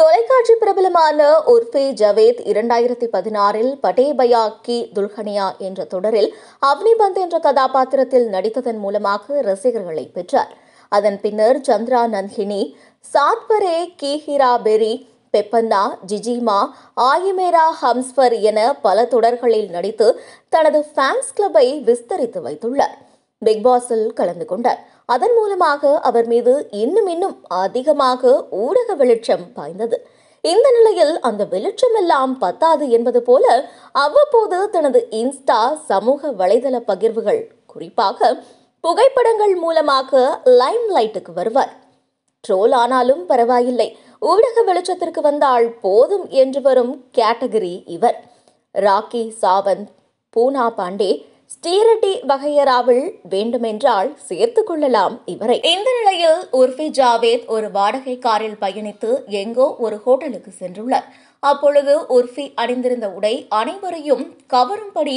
தொலைக்காட்சி பிரபலமான உர்ஃபே ஜவேத் இரண்டாயிரத்தி பதினாறில் பயா கி துல்ஹனியா என்ற தொடரில் அவ்னிபந்த் என்ற கதாபாத்திரத்தில் நடித்ததன் மூலமாக ரசிகர்களை பெற்றார் அதன் பின்னர் சந்திரா நந்தினி சாத்பரே கி ஹிரா பெரி பெப்பன்னா ஜிஜிமா ஆயிமேரா ஹம்ஸ்பர் என பல தொடர்களில் நடித்து தனது ஃபேன்ஸ் கிளப்பை விஸ்தரித்து வைத்துள்ளார் பிக்பாஸில் கலந்து கொண்டார் அதன் மூலமாக அவர் மீது இன்னும் இன்னும் அதிகமாக ஊடக வெளிச்சம் பாய்ந்தது இந்த நிலையில் அந்த வெளிச்சம் எல்லாம் பத்தாது என்பது போல அவ்வப்போது தனது இன்ஸ்டா சமூக வலைதள பகிர்வுகள் குறிப்பாக புகைப்படங்கள் மூலமாக லைம் லைட்டுக்கு வருவார் ட்ரோல் ஆனாலும் பரவாயில்லை ஊடக வெளிச்சத்திற்கு வந்தால் போதும் என்று வரும் கேட்டகரி இவர் ராக்கி சாவந்த் பூனா பாண்டே ஸ்டீரட்டி வகையராவில் வேண்டுமென்றால் சேர்த்து கொள்ளலாம் இவரை இந்த நிலையில் உர்ஃபி ஜாவேத் ஒரு வாடகை காரில் பயணித்து எங்கோ ஒரு ஹோட்டலுக்கு சென்றுள்ளார் அப்பொழுது உர்ஃபி அணிந்திருந்த உடை அனைவரையும் கவரும்படி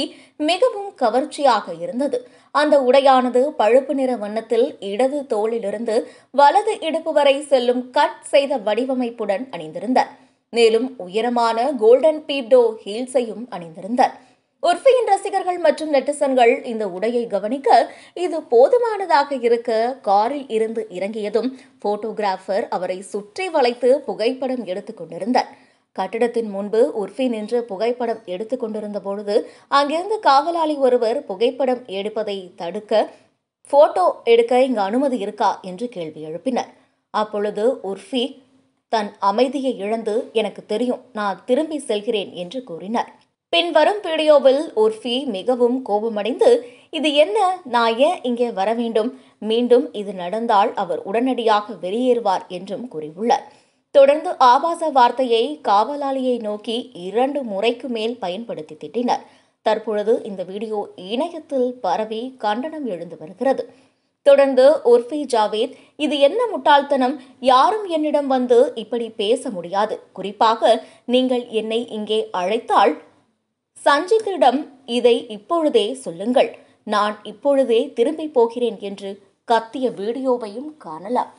மிகவும் கவர்ச்சியாக இருந்தது அந்த உடையானது பழுப்பு நிற வண்ணத்தில் இடது தோளிலிருந்து வலது இடுப்பு வரை செல்லும் கட் செய்த வடிவமைப்புடன் அணிந்திருந்தார் மேலும் உயரமான கோல்டன் பீப்டோ ஹீல்ஸையும் அணிந்திருந்தார் உர்ஃபியின் ரசிகர்கள் மற்றும் நெட்டிசன்கள் இந்த உடையை கவனிக்க இது போதுமானதாக இருக்க காரில் இருந்து இறங்கியதும் போட்டோகிராஃபர் அவரை சுற்றி வளைத்து புகைப்படம் எடுத்துக் கொண்டிருந்தார் கட்டிடத்தின் முன்பு உர்ஃபி நின்று புகைப்படம் எடுத்துக் கொண்டிருந்த பொழுது அங்கிருந்து காவலாளி ஒருவர் புகைப்படம் எடுப்பதை தடுக்க போட்டோ எடுக்க இங்கு அனுமதி இருக்கா என்று கேள்வி எழுப்பினர் அப்பொழுது உர்ஃபி தன் அமைதியை இழந்து எனக்கு தெரியும் நான் திரும்பி செல்கிறேன் என்று கூறினார் பின்வரும் வீடியோவில் உர்ஃபி மிகவும் கோபமடைந்து இது என்ன நான் ஏன் இங்கே வர வேண்டும் மீண்டும் இது நடந்தால் அவர் உடனடியாக வெளியேறுவார் என்றும் கூறியுள்ளார் தொடர்ந்து ஆபாச வார்த்தையை காவலாளியை நோக்கி இரண்டு முறைக்கு மேல் பயன்படுத்தி திட்டினர் தற்பொழுது இந்த வீடியோ இணையத்தில் பரவி கண்டனம் எழுந்து வருகிறது தொடர்ந்து உர்ஃபி ஜாவேத் இது என்ன முட்டாள்தனம் யாரும் என்னிடம் வந்து இப்படி பேச முடியாது குறிப்பாக நீங்கள் என்னை இங்கே அழைத்தால் சஞ்சித்திடம் இதை இப்பொழுதே சொல்லுங்கள் நான் இப்பொழுதே திரும்பி போகிறேன் என்று கத்திய வீடியோவையும் காணலாம்